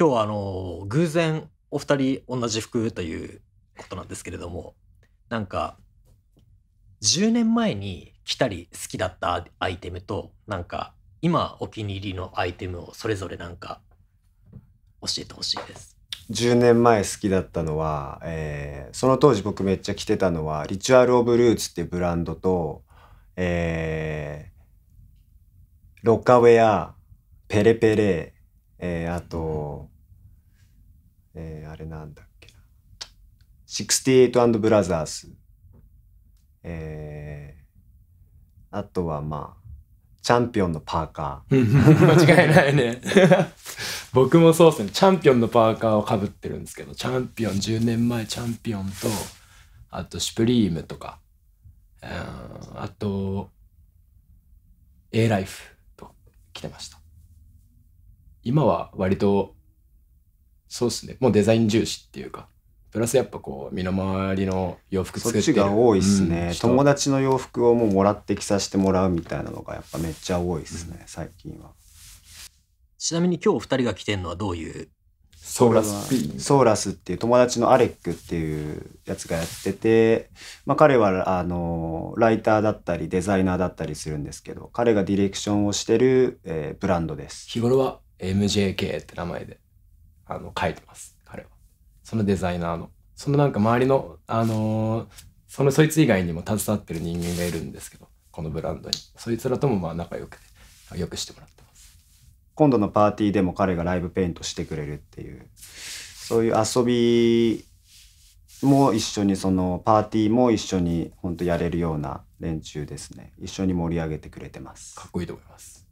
今日はあの偶然お二人同じ服ということなんですけれどもなんか10年前に着たり好きだったアイテムとなんか今お気に入りのアイテムをそれぞれなんか教えてほしいです。10年前好きだったのは、えー、その当時僕めっちゃ着てたのはリチュアル・オブ・ルーツっていうブランドと、えー、ロカウェアペレペレえー、あと、えー、あれなんだっけな。68& ブラザース。えー、あとはまあ、チャンピオンのパーカー。間違いないね。僕もそうですね。チャンピオンのパーカーをかぶってるんですけど、チャンピオン、10年前チャンピオンと、あと、シュプリームとか、あと、A ライフと来てました。今は割と、そうっすね、もうデザイン重視っていうか、プラスやっぱこう身の回りの洋服作ってるそっちが多いっすね、うん、友達の洋服をもうもらって着させてもらうみたいなのがやっぱめっちゃ多いっすね、うん、最近はちなみに今日二人が着てるのはどういうソーラスソーラスっていう友達のアレックっていうやつがやってて、まあ、彼はあのライターだったりデザイナーだったりするんですけど彼がディレクションをしてる、えー、ブランドです日頃は MJK って名前で、あの、書いてます、彼は。そのデザイナーの。そのなんか周りの、あのー、そのそいつ以外にも携わってる人間がいるんですけど、このブランドに。そいつらともまあ仲良くて、よくしてもらってます。今度のパーティーでも彼がライブペイントしてくれるっていう、そういう遊びも一緒にそのパーティーも一緒に本当やれるような連中ですね一緒に盛り上げてくれてますかっこいいと思います